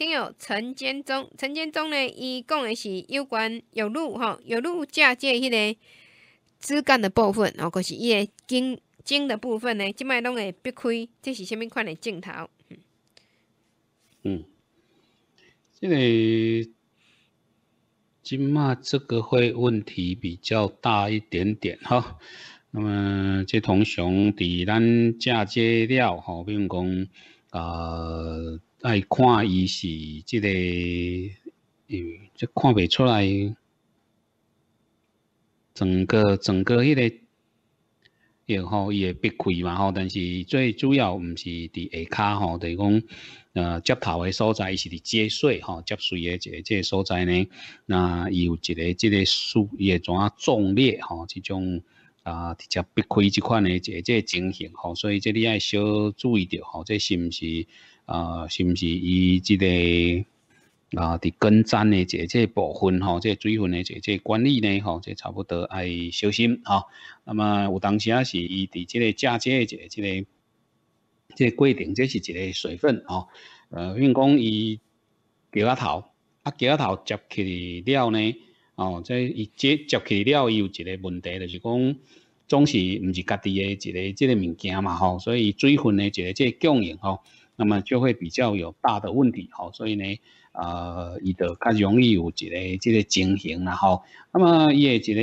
听友陈建忠，陈建忠呢，伊讲的是有关有路哈，有路嫁接迄个枝干的部分，然后是伊的茎茎的部分呢，即卖拢会避开，这是虾物款的镜头？嗯，即个即嘛，这个会问题比较大一点点哈。那么，即同学伫咱嫁接了，吼，比如讲，呃。爱看，伊是即个，嗯，即看袂出来，整个整个迄个，然吼伊会劈开嘛吼。但是最主要毋是伫下骹吼，就是讲，呃，接头诶所在是伫接水吼，接水的这个所在呢，那伊有一个即个树，伊会怎啊纵裂吼，即种啊，直接避开即款的，即即情形吼，所以这你要小注意着吼，这是毋是？啊，是毋是？伊即个啊，伫根站诶一即部分吼，即水分诶一即管理呢？吼，即差不多爱小心吼。那么有当时啊，是伊伫即个嫁接诶一即个，即个过程，即是一个水分哦。呃，因讲伊桥啊头，啊桥啊头接起了呢，哦，即伊接接起了，伊有一个问题，就是讲总是毋是家己诶一个即个物件嘛吼，所以水分诶一个即供应吼。那么就会比较有大的问题，吼，所以呢，呃，伊就较容易有一个即个情形啦，吼。那么也一个，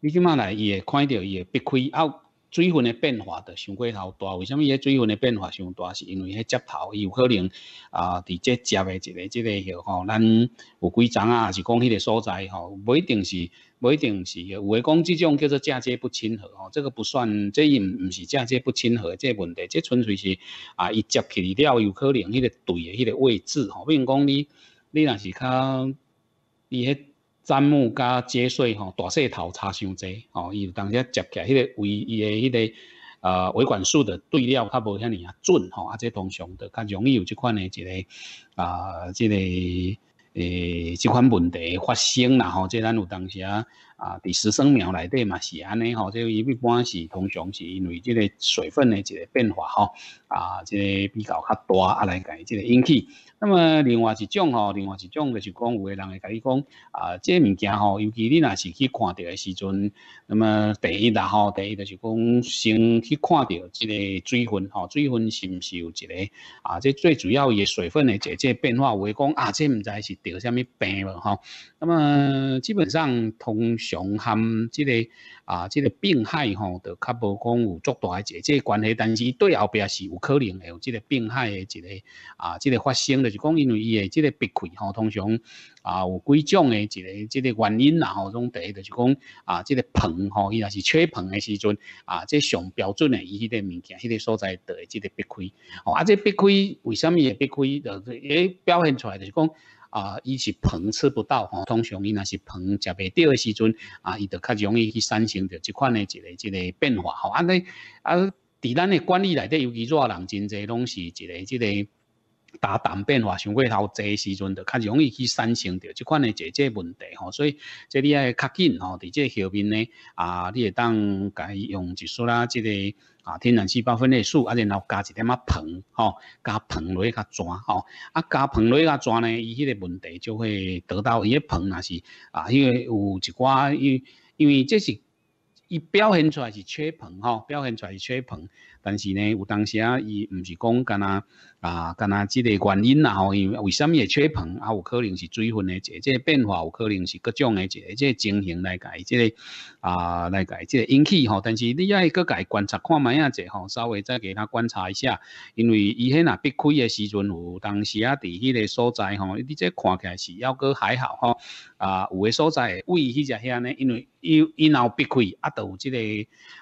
你即仔来也看到也避开啊，水分的变化的伤过头大，为什么伊水分的变化伤大？是因为迄接头有可能啊，伫这接的这个这个吼，咱有几丛啊，是讲迄个所在吼，不一定是。唔一定是，有诶讲，即种叫做嫁接不亲和吼，这个不算，即个唔是嫁接不亲和，即个问题，即纯粹是啊，伊接起料有可能迄个对诶迄个位置吼，比如讲你你若是较伊迄砧木加接穗吼，大细头差伤侪吼，伊有当时接起迄个位伊诶迄个呃维管束的对料较无遐尼啊准吼，啊即通常的较容易有即款诶一个啊之个诶，即款问题发生了吼，即咱有当时啊。啊，第十生苗内底嘛是安尼吼，即个一般是通常是因为即个水分的一个变化吼，啊，即个比较较大啊，来改即个引起。那么另外一种吼，另外一种就是讲有个人会甲你讲啊，即物件吼，尤其你若是去看到的时阵，那么第一啦吼，第一就是讲先去看到即个水分吼，水分是毋是有一个啊，即最主要伊水分的一个变化，我讲啊，即毋知是得虾米病了吼。那么基本上通。上含即个啊即个病害吼都较无讲有足大嘅一即个关系但是对后壁是有可能会有即个病害嘅一个啊即个发生就是讲因为伊诶即个鼻溃吼通常啊有几种诶一个即个原因啦吼种第一就是讲啊即个棚吼伊若是缺棚诶时阵啊即上标准诶伊迄个物件迄个所在就会即个鼻溃哦啊即鼻碧溃为啥物会碧溃诶表现出来就是讲啊，伊是碰吃不到吼，通常伊若是碰食袂到的时阵，啊，伊就较容易去产生着即款的一个一个变化吼。啊，那啊，在咱的管理内底，尤其热人真侪拢是一个一个。大糖变化、上过头侪时阵，就较容易去产生着即款诶解决问题吼，所以，即你爱较紧吼，伫即后面呢，啊，你会当改用一束啦，即个啊，天然细胞分裂素，啊，然后加一点仔硼吼，加硼落较转吼，啊，加硼落较转呢，伊迄个问题就会得到伊，诶，硼也是啊，因为有一寡，因因为这是伊表现出来是缺硼吼，表现出来是缺硼。但是呢，有当时啊，伊毋是讲干那啊干那即个原因啦吼，因为为什么会缺硼啊？有可能是水分的即个变化，有可能是各种的即个这情形来改，这啊来改这引起吼。但是你也要搁改观察看卖啊，者吼稍微再给他观察一下，因为伊迄若闭开的时阵有当时啊伫迄个所在吼，你这看起来是要搁还好吼啊，有的所在位迄只遐呢，因为伊伊脑闭开啊，都有即个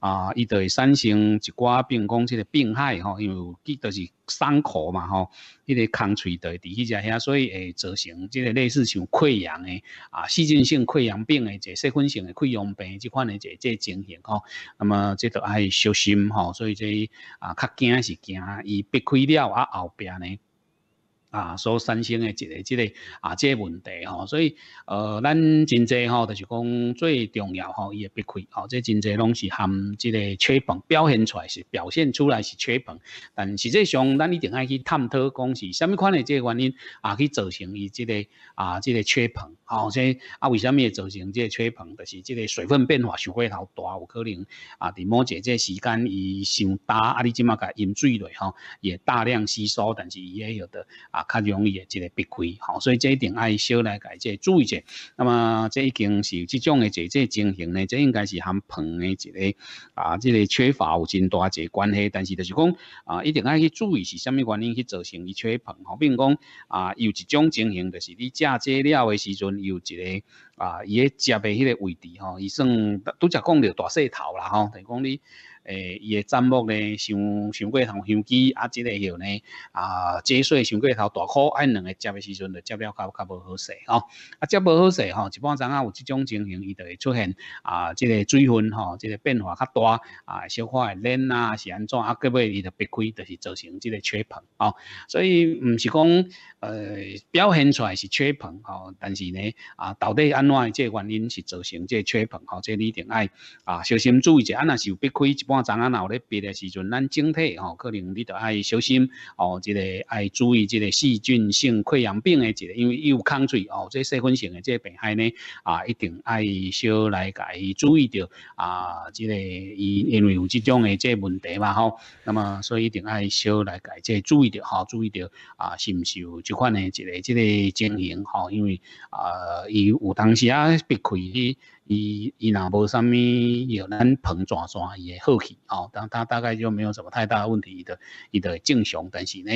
啊，伊就会产生一寡病。讲即个病害吼，因为有，伊是伤口嘛吼，迄个空喙都伫迄只遐，所以会造成即个类似像溃疡诶啊，细菌性溃疡病诶，即细菌性诶溃疡病即款诶即即情形吼。那么即都爱小心吼，所以即啊，较惊是惊，伊避开了啊，后壁呢。啊，所产生的一个、即个啊，即、个问题吼，所以呃，咱真济吼，就是讲最重要吼，伊的避开吼，这真济拢是含即个缺捧表现出来，是表现出来是缺捧，但实际上，咱一定爱去探讨讲是虾米款的即个原因啊，去造成伊即个啊，即个缺捧吼，这啊，为米会造成即个缺捧，就是即个水分变化是非头大，有可能啊，伫某一即个时间伊伤大，啊，你即马伊饮水内吼，也大量吸收，但是伊也有的。啊，较容易诶一个避开，吼，所以这一定爱小来改这注意者。那么这已经是这种的这这情形呢，这应该是含胖的一个啊，这个缺乏有真大一个关系。但是就是讲啊，一定爱去注意是虾米原因去造成伊缺胖。吼，比如讲啊，有一种情形，就是你加节料的时阵，有一个啊，伊个食的迄个位置吼，伊算拄则讲着大细头啦，吼，等于讲你。诶，伊诶账木咧，想想过头，想机啊，即个药呢，啊，个岁想过头大苦，按两个接诶时阵，就接了较较无好势哦。啊，接无好势吼，一般怎啊有即种情形，伊就会出现啊，即个水分吼，即个变化较大啊，小可会冷啊，是安怎？啊，到尾伊就避开，就是造成即个缺硼哦。所以毋是讲，呃，表现出来是缺硼哦，但是呢，啊，到底安怎诶，即个原因，是造成即个缺吼。哦？个你一定要啊，小心注意者，啊，若是有避开，一般。长啊，脑咧病的时阵，咱整体吼，可能你都爱小心哦，这个爱注意即个细菌性溃疡病的这个，因为伊有空嘴哦，这细菌性的这病害呢啊，一定爱小来己注意着啊，这个伊因为有即种的这问题嘛吼，那么所以一定爱小来即这注意着，吼，注意着啊，是毋是有即款的这个这个情形吼，因为啊，伊有当时啊避开你。伊伊若无啥物有咱膨爪爪，伊会好去吼，但他大概就没有什么太大问题的，伊着正常。但是呢，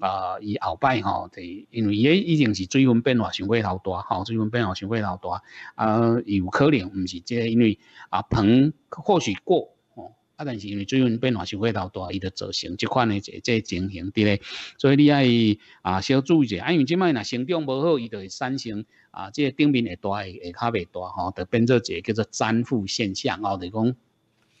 呃，伊后摆吼，就因为伊个已经是水温变化伤过老大，吼，水温变化伤过老大，啊，有可能毋是即，因为啊，棚或许过，吼，啊，但是因为水温变化伤过老大，伊着造成即款的即即情形，伫咧，所以你爱啊，小注意者，啊，因为即摆若成长无好，伊着会产生。啊，即个顶面会大，下下脚未大吼，就变做个叫做粘附现象哦，就讲。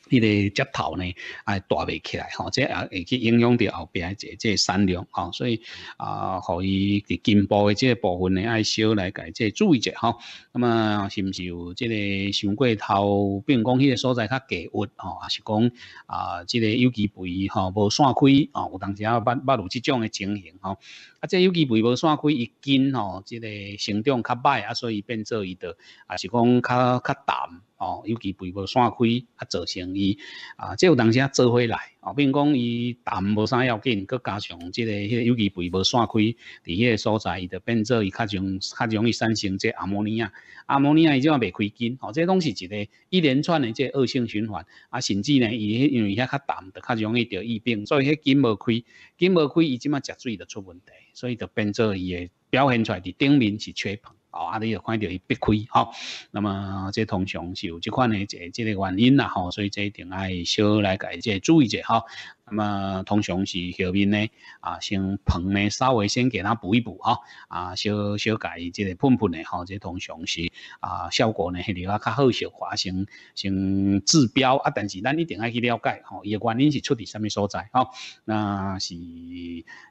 迄个接头呢，系大未起来，吼，即啊，会去影响到后边即即系产量，吼，所以啊，可以啲进步的即个部分呢，系少嚟计，即系注意者吼。那么是毋是有即个想过头，比如讲迄个所在较低核，吼，还是讲啊，即个有机肥，吼无散开，哦，有当时啊，捌捌有即种的情形，吼。啊，即系腰肌肥无散开，一紧，吼，即个成长较歹啊，所以变做伊道，啊，是讲较较淡。哦，有机肥无散开啊，造成伊啊，即有当时啊做回来啊，并讲伊淡无啥要紧，佮加上即个迄个有机肥无散开，伫迄个所在，伊就变做伊较容较容易产生即阿莫尼亚，阿莫尼亚伊即嘛袂开筋，哦，即拢是一个一连串的即恶性循环，啊，甚至呢，伊因为遐较淡，就较容易得疫病，所以迄根无开，根无开，伊即嘛食水就出问题，所以就变做伊诶表现出来伫顶面是缺硼。哦，啊，你又看到伊避开吼，那么即通常是有即款诶这即个原因啦吼，所以即一定爱小来改正，注意者吼。那么通常是后面呢啊，先棚呢稍微先给它补一补哈啊，小小改即个喷喷的哈，即个通常是啊效果呢系另外较好小，先先治标啊，但是咱一定要去了解吼，伊的原因是出自啥物所在吼，那是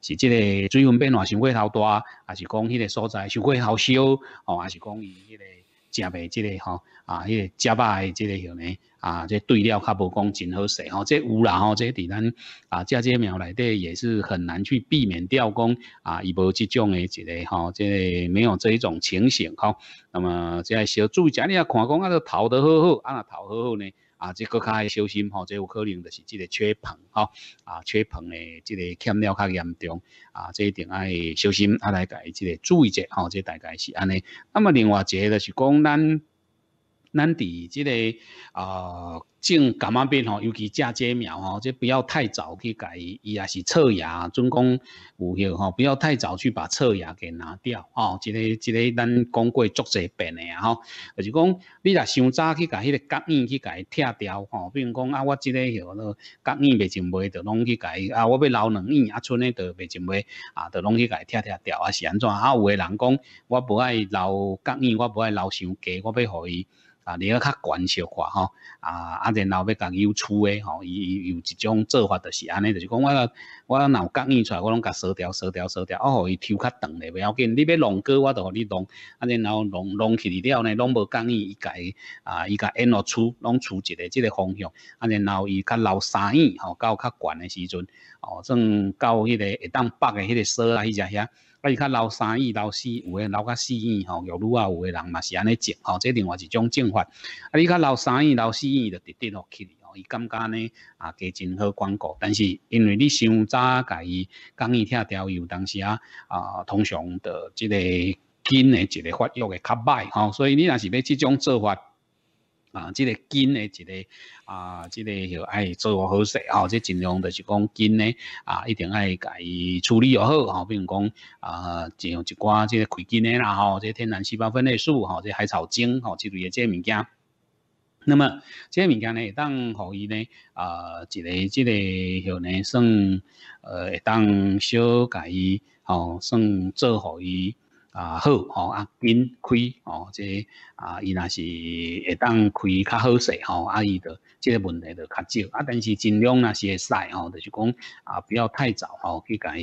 是即个水温变暖，伤过头大，还是讲迄个所在伤过头烧，哦？还是讲伊迄个食白即个哈啊？迄个食的即个后呢？啊，这对料较无讲真好势吼，这污染吼，这伫咱啊嫁接苗内底也是很难去避免掉讲啊，伊无这种的一个吼，这没有这一种情形吼。那么即系小注意一下，你要看讲啊，这头得好好，啊那头好好呢？啊，即个较小心吼，即有可能就是即个缺硼吼，啊缺硼的即个欠料较严重啊，即一定爱小心，啊来改即个注意一下吼，即大概是安尼。那么另外一则是讲咱。咱伫即个啊种感仔病吼，尤其嫁接苗吼，这不要太早去甲伊也是测牙，准讲有迄吼，不要太早去把测牙给拿掉哦。即个即个咱讲过，足侪遍诶啊，就是讲你若想早去甲迄个根硬去伊拆掉吼，比如讲啊，我即个迄个根硬袂真袂着拢去伊啊，我要留两印啊，剩诶着袂真袂啊，着拢去伊拆拆掉啊，是安怎？啊，有诶人讲，我无爱留根硬，我无爱留伤低，我要互伊。啊，你要较悬小寡吼，啊啊，然后要伊有厝诶吼，伊伊有一种做法就是安尼，就是讲我我脑筋硬出来，我拢甲锁掉锁掉锁掉，哦，予伊抽较长咧，袂要紧，你要弄过，我就互你弄，啊，然后弄弄起了了呢，拢无钢硬伊家啊，伊家沿落厝，拢厝一个即个方向，啊，然后伊较老三院吼，到较悬诶时阵，哦，算到迄个会当北诶迄个雪啊，迄只遐。啊！伊较老三院、老四院，有诶老甲四院吼，玉女啊有诶人嘛是安尼种吼，即另外一种种法。啊！你较老三院、老四院就直直落去吼，伊感觉呢啊加真好巩固，但是因为你伤早甲伊讲伊拆掉，有当时啊啊通常着即个囡诶一个发育会较歹吼，所以你若是要即种做法。啊，这个金诶，一个啊，这个要爱做好势吼，这尽量就是讲金呢啊，一定爱甲伊处理好好吼，比如讲啊，像一寡即个葵金诶然后即、个天然细胞分裂素，吼，即、个海草精，吼这类即个物件。那么即个物件呢，当互伊呢啊，一个、即个，可呢算呃，当小甲伊吼，算做互伊。啊，好，吼啊，紧开，吼，即啊，伊若是会当开较好势，吼，啊伊著。即个问题就较少啊，但是尽量那些使吼，就是讲啊不要太早吼去改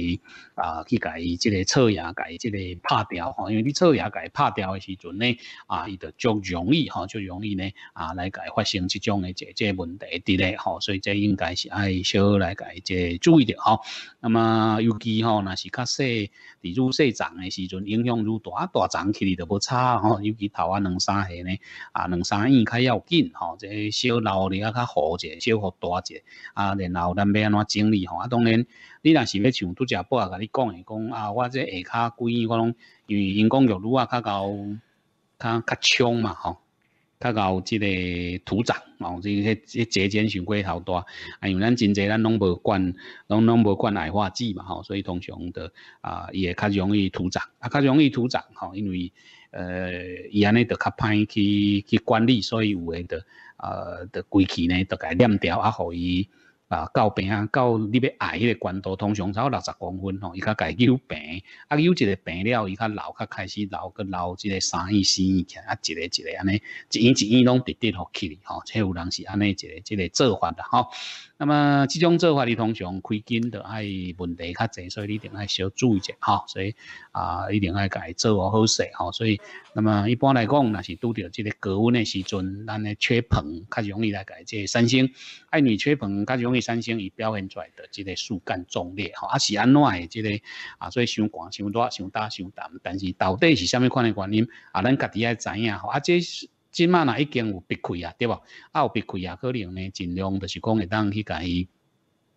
啊去改伊即个撮芽改即个拍掉吼，因为你撮芽改拍掉的时阵呢啊，伊就就容易吼就容易呢啊来改发生即种的即即个问题，伫咧吼，所以这应该是爱小来改即个注意点吼。那么尤其吼那是较细伫愈细长的时阵，影响如大大长起嚟就无差吼，尤其头啊两三岁呢啊两三月较要紧吼，即小老的啊。较好者，小幅大者，啊，然后咱要安怎整理吼？啊，当然，你若是要像拄家宝啊，甲你讲诶，讲啊，我这下骹规，我拢因为因讲玉女啊，较高，较较冲嘛吼。较搞即个土长吼，即个即节俭上过头大，啊，因为咱真侪咱拢无管，拢拢无管矮化剂嘛吼，所以通常的啊，伊会较容易土长，啊，较容易土长吼，因为呃，伊安尼就较歹去去管理，所以有诶的，呃，的规气呢，就该念掉啊，互伊。啊，到病啊，到你要矮迄个管道，通常超六十公分吼，伊较家己有病，啊，有一个病了，伊较老较开始老个老即个三异四异起来，啊，一个一个安尼，一因一因拢直直好起哩吼，即有人是安尼一个一个做法的吼。那么即种做法你通常开金着爱问题较侪，所以你一定爱小注意者吼、哈。所以啊，一定爱家做好好势吼。所以那么一般来讲，若是拄着即个高温的时阵，咱咧缺硼较容易来家即个三星，爱你缺硼较容易。三星伊表现出来的即个树干壮烈吼，啊是安怎的即个啊，所以伤寒、伤大、伤大、伤淡，但是到底是虾米款的原因啊？咱家己爱知影吼，啊即即卖啦已经有鼻溃啊，对无？啊有鼻溃啊，可能呢尽量就是讲会当去甲伊，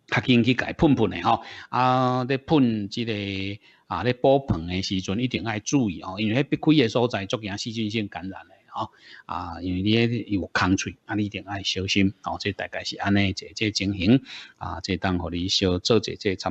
较紧去甲喷喷诶吼，啊咧喷即个啊咧补盆诶时阵一定爱注意哦，因为鼻溃诶所在足惊细菌性感染诶。啊啊，因为你有空隙，啊，你一定爱小心。哦，这大概是安尼，这这情形啊，这当和你小做一这参。